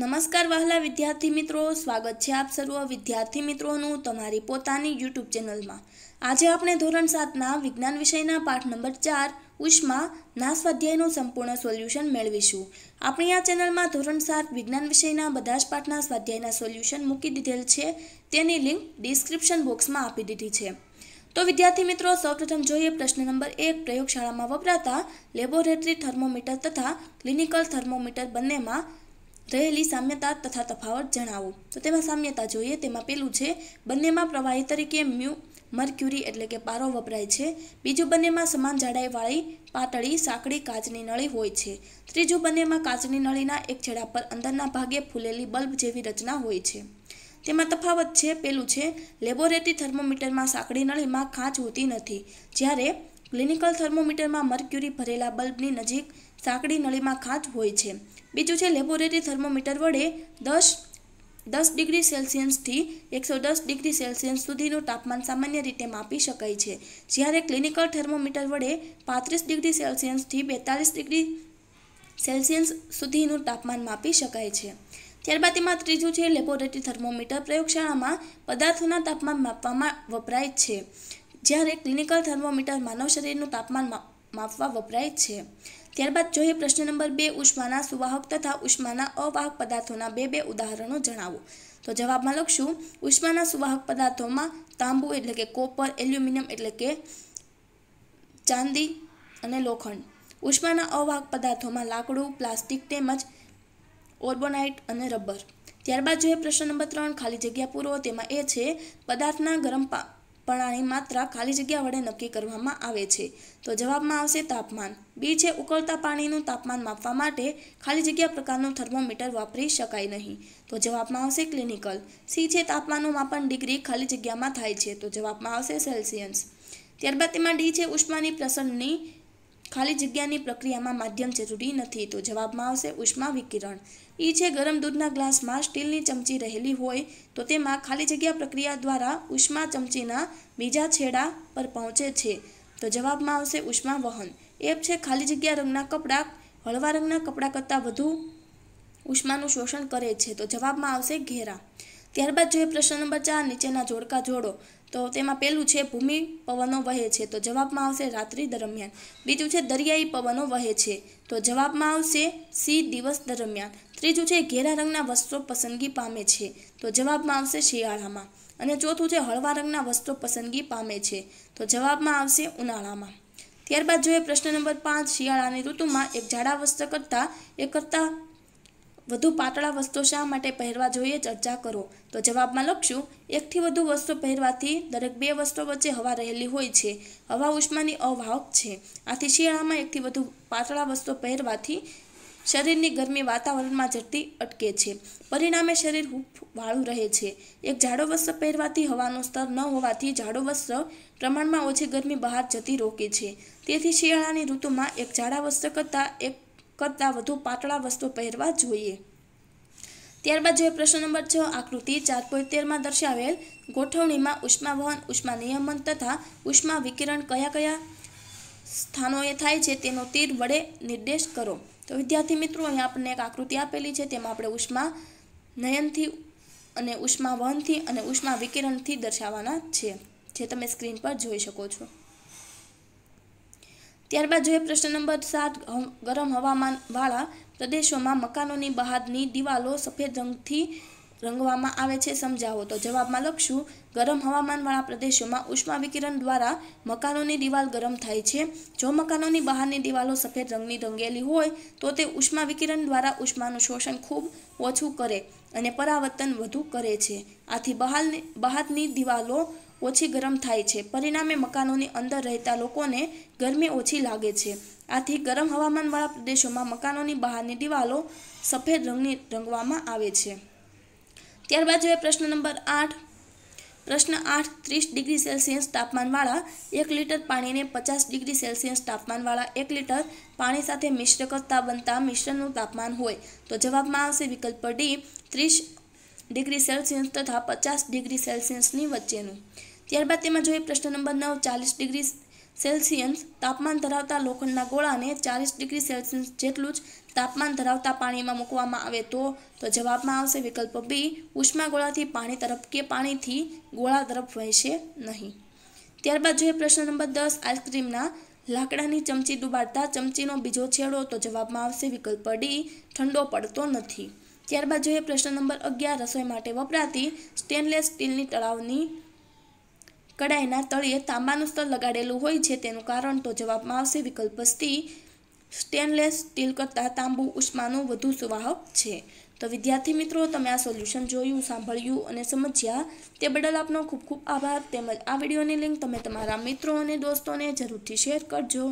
નમસ્કાર વહાલા વિદ્યાર્થી મિત્રો સ્વાગત છે આપ સર્વ વિદ્યાર્થી મિત્રોનું તમારી પોતાની યુટ્યુબ ચેનલમાં આજે આપણે ધોરણ સાતના વિજ્ઞાન વિષયના પાઠ નંબર ચાર ઉષ્મા ના સ્વાધ્યાયનું સંપૂર્ણ સોલ્યુશન મેળવીશું આપણી આ ચેનલમાં ધોરણ સાત વિજ્ઞાન વિષયના બધા જ પાઠના સ્વાધ્યાયના સોલ્યુશન મૂકી દીધેલ છે તેની લિંક ડિસ્ક્રિપ્શન બોક્સમાં આપી દીધી છે તો વિદ્યાર્થી મિત્રો સૌપ્રથમ જોઈએ પ્રશ્ન નંબર એક પ્રયોગશાળામાં વપરાતા લેબોરેટરી થર્મોમીટર તથા ક્લિનિકલ થર્મોમીટર બંનેમાં રહેલી સામ્યતા તથા તફાવત જણાવો તો તેમાં સામ્યતા જોઈએ તેમાં પેલું છે બંનેમાં પ્રવાહી તરીકે મ્યુ મર્ક્યુરી એટલે કે પારો વપરાય છે બીજું બંનેમાં સમાન જાડાઈવાળી પાતળી સાંકડી કાચની નળી હોય છે ત્રીજું બંનેમાં કાચની નળીના એક છેડા પર અંદરના ભાગે ફૂલેલી બલ્બ જેવી રચના હોય છે તેમાં તફાવત છે પેલું છે લેબોરેટરી થર્મોમીટરમાં સાંકડી નળીમાં ખાંચ હોતી નથી જ્યારે ક્લિનિકલ થર્મોમીટરમાં મર્ક્યુરી ભરેલા બલ્બની નજીક સાંકડી નળીમાં ખાંચ હોય છે બીજું છે લેબોરેટરી થર્મોમીટર વડે દસ દસ ડિગ્રી સેલ્સિયસથી એકસો દસ ડિગ્રી સેલ્સિયસ સુધીનું તાપમાન સામાન્ય રીતે માપી શકાય છે જ્યારે ક્લિનિકલ થર્મોમીટર વડે પાંત્રીસ ડિગ્રી સેલ્સિયસથી બેતાલીસ ડિગ્રી સેલ્સિયસ સુધીનું તાપમાન માપી શકાય છે ત્યારબાદ તેમાં ત્રીજું છે લેબોરેટરી થર્મોમીટર પ્રયોગશાળામાં પદાર્થોના તાપમાન માપવામાં વપરાય છે જ્યારે ક્લિનિકલ થર્મોમીટર માનવ શરીરનું તાપમાન માપવા વપરાય છે ત્યારબાદ જોઈએ પ્રશ્ન નંબર બે ઉષ્માના સુવાહક તથા ઉષ્માના અવાહક પદાર્થોના બે બે ઉદાહરણો જણાવો તો જવાબમાં લખશું ઉષ્માના સુવાહક પદાર્થોમાં તાંબુ એટલે કે કોપર એલ્યુમિનિયમ એટલે કે ચાંદી અને લોખંડ ઉષ્માના અવાહક પદાર્થોમાં લાકડું પ્લાસ્ટિક તેમજ ઓર્બોનાઇટ અને રબર ત્યારબાદ જોઈએ પ્રશ્ન નંબર ત્રણ ખાલી જગ્યા પૂરો તેમાં એ છે પદાર્થના ગરમ પા પણ આની માત્રા ખાલી જગ્યા વડે નક્કી કરવામાં આવે છે તો જવાબમાં આવશે તાપમાન બી છે ઉકળતા પાણીનું તાપમાન માપવા માટે ખાલી જગ્યા પ્રકારનું થર્મોમીટર વાપરી શકાય નહીં તો જવાબમાં આવશે ક્લિનિકલ સી છે તાપમાનનું માપન ડિગ્રી ખાલી જગ્યામાં થાય છે તો જવાબમાં આવશે સેલ્સિયન્સ ત્યારબાદ તેમાં ડી છે ઉષ્માની પ્રસરણની ખાલી જગ્યાની પ્રક્રિયામાં માધ્યમ જરૂરી નથી તો જવાબમાં આવશે ઉષ્મા વિકિરણ ઈ છે ગરમ દૂધના ગ્લાસમાં સ્ટીલની ચમચી રહેલી હોય તો તેમાં ખાલી જગ્યા પ્રક્રિયા દ્વારા ઉષ્મા ચમચીના બીજા છેડા પર પહોંચે છે તો જવાબમાં આવશે ઉષ્મા વહન એપ છે ખાલી જગ્યા રંગના કપડાં હળવા રંગના કપડાં કરતાં વધુ ઉષ્માનું શોષણ કરે છે તો જવાબમાં આવશે ઘેરા ત્યારબાદ જોઈએ પ્રશ્ન નંબર ચાર નીચેના જોડકા જોડો તો તેમાં પહેલું છે ભૂમિ પવનો વહે છે તો જવાબમાં આવશે રાત્રિ દરમિયાન બીજું છે દરિયાઈ પવનો વહે છે તો જવાબમાં આવશે સી દિવસ દરમિયાન ત્રીજું છે ઘેરા રંગના વસ્ત્રો પસંદગી પામે છે તો જવાબમાં આવશે શિયાળામાં અને ચોથું છે હળવા રંગના વસ્ત્રો પસંદગી પામે છે તો જવાબમાં આવશે ઉનાળામાં ત્યારબાદ જોઈએ પ્રશ્ન નંબર પાંચ શિયાળાની ઋતુમાં એક જાડા વસ્ત્ર કરતાં એ કરતાં વધુ પાતળા વસ્તુ શા માટે પહેરવા જોઈએ ચર્ચા કરો તો જવાબમાં લખશું એકથી વધુ વસ્ત્રો પહેરવાથી દરેક બે વસ્ત્રો વચ્ચે હવા રહેલી હોય છે હવા ઉષ્માની અવાહક છે આથી શિયાળામાં એકથી વધુ પાતળા વસ્ત્રો પહેરવાથી શરીરની ગરમી વાતાવરણમાં જતી અટકે છે પરિણામે શરીર હૂફ વાળું રહે છે એક જાડો વસ્ત્ર પહેરવાથી હવાનું સ્તર ન હોવાથી જાડો વસ્ત્ર પ્રમાણમાં ઓછી ગરમી બહાર જતી રોકે છે તેથી શિયાળાની ઋતુમાં એક જાડા વસ્ત્ર કરતાં એક કરતાં વધુ પાતળા વસ્ત્રો પહેરવા જોઈએ ત્યારબાદ જોઈએ પ્રશ્ન નંબર છ આકૃતિ ચાર પોઈન્ટ તેરમાં દર્શાવેલ ગોઠવણીમાં ઉષ્મા ઉષ્મા નિયમન તથા ઉષ્મા વિકિરણ કયા કયા સ્થાનોએ થાય છે તેનો તીર વડે નિર્દેશ કરો તો વિદ્યાર્થી મિત્રો અહીંયા આપણને એક આકૃતિ આપેલી છે તેમાં આપણે ઉષ્મા નયનથી અને ઉષ્મા વહનથી અને ઉષ્મા વિકિરણથી દર્શાવવાના છે જે તમે સ્ક્રીન પર જોઈ શકો છો ત્યારબાદ જોઈએ પ્રશ્ન નંબર સાત ગરમ હવામાનવાળા પ્રદેશોમાં મકાનોની બહારની દિવાલો સફેદ રંગથી રંગવામાં આવે છે સમજાવો તો જવાબમાં લખશું ગરમ હવામાનવાળા પ્રદેશોમાં ઉષ્મા વિકિરણ દ્વારા મકાનોની દિવાલ ગરમ થાય છે જો મકાનોની બહારની દિવાલો સફેદ રંગની રંગેલી હોય તો તે ઉષ્મા વિકિરણ દ્વારા ઉષ્માનું શોષણ ખૂબ ઓછું કરે અને પરાવર્તન વધુ કરે છે આથી બહારની બહારની દિવાલો ઓછી ગરમ થાય છે પરિણામે મકાનોની અંદર રહેતા લોકોને ગરમી ઓછી લાગે છે આથી ગરમ હવામાનવાળા પ્રદેશોમાં મકાનોની બહારની દિવાલો સફેદ રંગની રંગવામાં આવે છે ત્યારબાદ જોઈએ પ્રશ્ન નંબર આઠ પ્રશ્ન આઠ ત્રીસ ડિગ્રી સેલ્સિયસ તાપમાનવાળા એક લીટર પાણીને પચાસ ડિગ્રી સેલ્સિયસ તાપમાનવાળા એક લીટર પાણી સાથે મિશ્ર કરતા બનતા મિશ્રણનું તાપમાન હોય તો જવાબમાં આવશે વિકલ્પ ડી ત્રીસ ડિગ્રી સેલ્સિયસ તથા પચાસ ડિગ્રી સેલ્સિયસની વચ્ચેનું ત્યારબાદ તેમાં જોઈએ પ્રશ્ન નંબર નવ ચાલીસ ડિગ્રી સેલ્સિયસ તાપમાન ધરાવતા લોખંડના ગોળાને ચાલીસ ડિગ્રી સેલ્સિયસ જેટલું જ તાપમાન ધરાવતા પાણીમાં મૂકવામાં આવે તો તો જવાબમાં આવશે વિકલ્પ બી ઉષ્મા ગોળાથી પાણી તરફ કે પાણીથી ગોળા તરફ વહેશે નહીં ત્યારબાદ જોઈએ પ્રશ્ન નંબર દસ આઈસ્ક્રીમના લાકડાની ચમચી ડુબાડતા ચમચીનો બીજો છેડો તો જવાબમાં આવશે વિકલ્પ ડી ઠંડો પડતો નથી ત્યારબાદ જોઈએ પ્રશ્ન નંબર અગિયાર રસોઈ માટે વપરાતી સ્ટેનલેસ સ્ટીલની તળાવની કડાઈના તળિયે તાંબાનું સ્તર લગાડેલું હોય છે તેનું કારણ તો જવાબમાં આવશે વિકલ્પ સી સ્ટેનલેસ સ્ટીલ કરતાં તાંબુ ઉષ્માનું વધુ સુવાહક છે તો વિદ્યાર્થી મિત્રો તમે આ સોલ્યુશન જોયું સાંભળ્યું અને સમજ્યા તે બદલ આપનો ખૂબ ખૂબ આભાર તેમજ આ વિડીયોની લિંક તમે તમારા મિત્રો અને દોસ્તોને જરૂરથી શેર કરજો